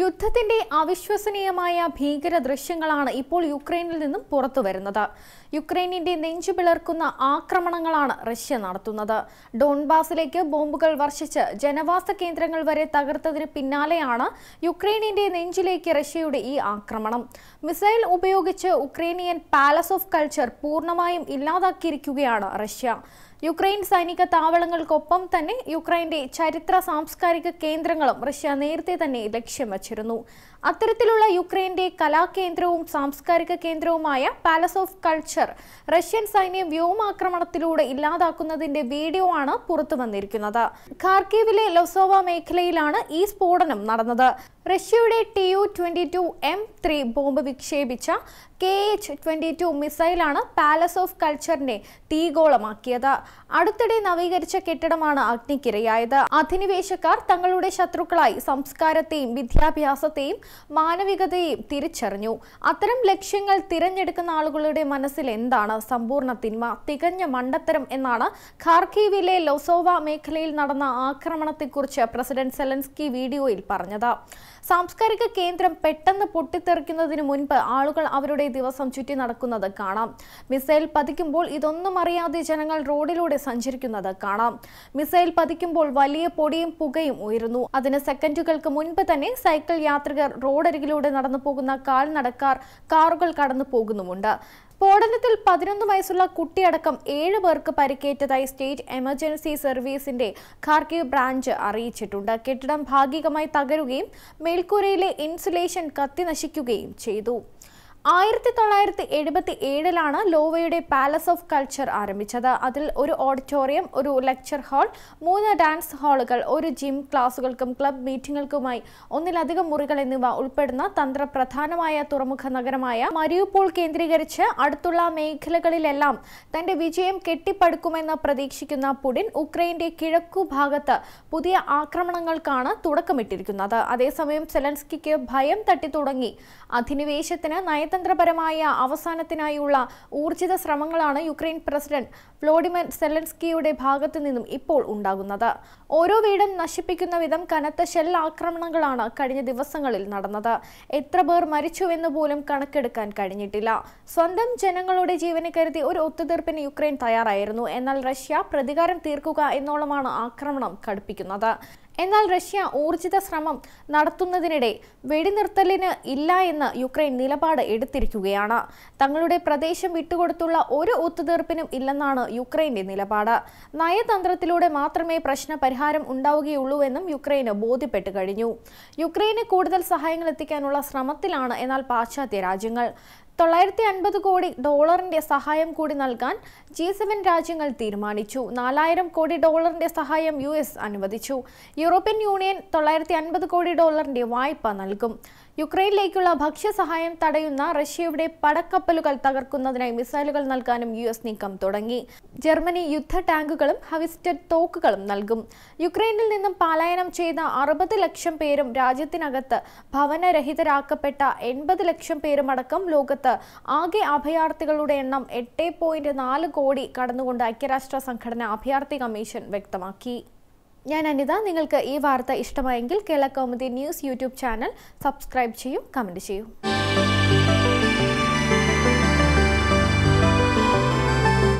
യുദ്ധത്തിന്റെ അവിശ്വസനീയമായ ഭീകര ദൃശ്യങ്ങളാണ് ഇപ്പോൾ യുക്രൈനിൽ നിന്നും പുറത്തു വരുന്നത് യുക്രൈനിന്റെ നെഞ്ചു പിളർക്കുന്ന ആക്രമണങ്ങളാണ് റഷ്യ നടത്തുന്നത് ഡോൺബാസിലേക്ക് ബോംബുകൾ വർഷിച്ച് ജനവാസ കേന്ദ്രങ്ങൾ വരെ തകർത്തതിന് പിന്നാലെയാണ് യുക്രൈനിന്റെ നെഞ്ചിലേക്ക് റഷ്യയുടെ ഈ ആക്രമണം മിസൈൽ ഉപയോഗിച്ച് ഉക്രൈനിയൻ പാലസ് ഓഫ് കൾച്ചർ പൂർണ്ണമായും ഇല്ലാതാക്കിയിരിക്കുകയാണ് റഷ്യ യുക്രൈൻ സൈനിക താവളങ്ങൾക്കൊപ്പം തന്നെ യുക്രൈന്റെ ചരിത്ര സാംസ്കാരിക കേന്ദ്രങ്ങളും റഷ്യ നേരത്തെ തന്നെ ലക്ഷ്യം വച്ചു അറിയിച്ചിരുന്നു അത്തരത്തിലുള്ള യുക്രൈന്റെ കലാകേന്ദ്രവും സാംസ്കാരിക കേന്ദ്രവുമായ പാലസ് ഓഫ് കൾച്ചർ റഷ്യൻ സൈന്യം വ്യോമാക്രമണത്തിലൂടെ ഇല്ലാതാക്കുന്നതിന്റെ വീഡിയോ ആണ് പുറത്തു വന്നിരിക്കുന്നത് ഖാർക്കീവിലെ ലൊസോവ മേഖലയിലാണ് ഈ സ്ഫോടനം നടന്നത് റഷ്യയുടെ T U twenty two M three bomb വിക്ഷേപിച്ച കെ എച്ച് ട്വന്റി ടു മിസൈലാണ് പാലസ് ഓഫ് കൾച്ചറിനെ തീഗോളമാക്കിയത് അടുത്തിടെ നവീകരിച്ച കെട്ടിടമാണ് അഗ്നിക്കിരയായത് അധിനിവേശക്കാർ തങ്ങളുടെ ശത്രുക്കളായി സംസ്കാരത്തെയും വിദ്യാഭ്യാസ വിദ്യാഭ്യാസത്തെയും മാനവികതയെയും തിരിച്ചറിഞ്ഞു അത്തരം ലക്ഷ്യങ്ങൾ തിരഞ്ഞെടുക്കുന്ന ആളുകളുടെ മനസ്സിൽ എന്താണ് സമ്പൂർണ്ണ തിന്മ തികഞ്ഞ മണ്ടത്തരം എന്നാണ് ഖാർഖീവിലെ ലൊസോവ മേഖലയിൽ നടന്ന ആക്രമണത്തെക്കുറിച്ച് പ്രസിഡന്റ് സെലൻസ്കി വീഡിയോയിൽ പറഞ്ഞത് സാംസ്കാരിക കേന്ദ്രം പെട്ടെന്ന് പൊട്ടിത്തെറിക്കുന്നതിന് മുൻപ് ആളുകൾ അവരുടെ ദിവസം ചുറ്റി നടക്കുന്നത് കാണാം മിസൈൽ പതിക്കുമ്പോൾ ഇതൊന്നും അറിയാതെ ജനങ്ങൾ റോഡിലൂടെ സഞ്ചരിക്കുന്നത് കാണാം മിസൈൽ പതിക്കുമ്പോൾ വലിയ പൊടിയും പുകയും ഉയരുന്നു അതിന് സെക്കൻഡുകൾക്ക് മുൻപ് തന്നെ സൈക്കിൾ സൈക്കിൾ യാത്രികർ റോഡരികിലൂടെ നടന്നു പോകുന്ന കാൽനടക്കാർ കാറുകൾ കടന്നു പോകുന്നുമുണ്ട് സ്ഫോടനത്തിൽ പതിനൊന്ന് വയസ്സുള്ള കുട്ടിയടക്കം ഏഴ് പേർക്ക് പരിക്കേറ്റതായി സ്റ്റേറ്റ് എമർജൻസി സർവീസിന്റെ ഖാർക്കീവ് ബ്രാഞ്ച് അറിയിച്ചിട്ടുണ്ട് കെട്ടിടം ഭാഗികമായി തകരുകയും മേൽക്കൂരയിലെ ഇൻസുലേഷൻ കത്തിനശിക്കുകയും ചെയ്തു ആയിരത്തി തൊള്ളായിരത്തി എഴുപത്തി ഏഴിലാണ് ലോവയുടെ പാലസ് ഓഫ് കൾച്ചർ ആരംഭിച്ചത് അതിൽ ഒരു ഓഡിറ്റോറിയം ഒരു ലെക്ചർ ഹാൾ മൂന്ന് ഡാൻസ് ഹാളുകൾ ഒരു ജിം ക്ലാസുകൾക്കും ക്ലബ് മീറ്റിങ്ങുകൾക്കുമായി ഒന്നിലധികം മുറികൾ എന്നിവ ഉൾപ്പെടുന്ന തന്ത്രപ്രധാനമായ തുറമുഖ നഗരമായ മരിയുപോൾ കേന്ദ്രീകരിച്ച് അടുത്തുള്ള മേഖലകളിലെല്ലാം തന്റെ വിജയം കെട്ടിപ്പടുക്കുമെന്ന് പ്രതീക്ഷിക്കുന്ന പുടിൻ ഉക്രൈന്റെ കിഴക്കു ഭാഗത്ത് പുതിയ ആക്രമണങ്ങൾക്കാണ് തുടക്കമിട്ടിരിക്കുന്നത് അതേസമയം സെലൻസ്കിക്ക് ഭയം തട്ടി തുടങ്ങി അധിനിവേശത്തിന് നയത്തെ നയതന്ത്രപരമായ അവസാനത്തിനായുള്ള ഊർജിത ശ്രമങ്ങളാണ് യുക്രൈൻ പ്രസിഡന്റ് വ്ളോഡിമർ സെലൻസ്കിയുടെ ഭാഗത്തു നിന്നും ഇപ്പോൾ ഉണ്ടാകുന്നത് ഓരോ വീടും നശിപ്പിക്കുന്ന വിധം കനത്ത ഷെൽ ആക്രമണങ്ങളാണ് കഴിഞ്ഞ ദിവസങ്ങളിൽ നടന്നത് എത്ര പേർ മരിച്ചുവെന്ന് പോലും കണക്കെടുക്കാൻ കഴിഞ്ഞിട്ടില്ല സ്വന്തം ജനങ്ങളുടെ ജീവനെ കരുതി ഒരു ഒത്തുതീർപ്പിന് യുക്രൈൻ തയ്യാറായിരുന്നു എന്നാൽ റഷ്യ പ്രതികാരം തീർക്കുക എന്നോളമാണ് ആക്രമണം കടുപ്പിക്കുന്നത് എന്നാൽ റഷ്യ ഊർജിത ശ്രമം നടത്തുന്നതിനിടെ വെടിനിർത്തലിന് ഇല്ല എന്ന് യുക്രൈൻ നിലപാട് എടുത്തിരിക്കുകയാണ് തങ്ങളുടെ പ്രദേശം വിട്ടുകൊടുത്തുള്ള ഒരു ഒത്തുതീർപ്പിനും ഇല്ലെന്നാണ് യുക്രൈന്റെ നിലപാട് നയതന്ത്രത്തിലൂടെ മാത്രമേ പ്രശ്ന പരിഹാരം ഉണ്ടാവുകയുള്ളൂവെന്നും യുക്രൈന് ബോധ്യപ്പെട്ടു കഴിഞ്ഞു യുക്രൈന് കൂടുതൽ സഹായങ്ങൾ എത്തിക്കാനുള്ള ശ്രമത്തിലാണ് എന്നാൽ പാശ്ചാത്യ രാജ്യങ്ങൾ തൊള്ളായിരത്തി അൻപത് കോടി ഡോളറിന്റെ സഹായം കൂടി നൽകാൻ ജി സെവൻ രാജ്യങ്ങൾ തീരുമാനിച്ചു നാലായിരം കോടി ഡോളറിന്റെ സഹായം യു എസ് അനുവദിച്ചു യൂറോപ്യൻ യൂണിയൻ തൊള്ളായിരത്തി അൻപത് കോടി ഡോളറിന്റെ വായ്പ നൽകും യുക്രൈനിലേക്കുള്ള ഭക്ഷ്യസഹായം തടയുന്ന റഷ്യയുടെ പടക്കപ്പലുകൾ തകർക്കുന്നതിനായി മിസൈലുകൾ നൽകാനും യു എസ് നീക്കം തുടങ്ങി ജർമ്മനി യുദ്ധ ടാങ്കുകളും ഹവിസ്റ്റഡ് തോക്കുകളും നൽകും യുക്രൈനിൽ നിന്നും പലായനം ചെയ്ത അറുപത് ലക്ഷം പേരും രാജ്യത്തിനകത്ത് ഭവനരഹിതരാക്കപ്പെട്ട എൺപത് ലക്ഷം പേരുമടക്കം ലോകത്ത് ആകെ അഭയാർത്ഥികളുടെ എണ്ണം എട്ട് പോയിന്റ് നാല് കോടി കടന്നുകൊണ്ട് ഐക്യരാഷ്ട്ര സംഘടന അഭയാർത്ഥി കമ്മീഷൻ വ്യക്തമാക്കി ഞാൻ അനിത നിങ്ങൾക്ക് ഈ വാർത്ത ഇഷ്ടമായെങ്കിൽ Kerala Kaumudi news YouTube channel subscribe ചെയ്യൂ കമൻറ്റ് ചെയ്യൂ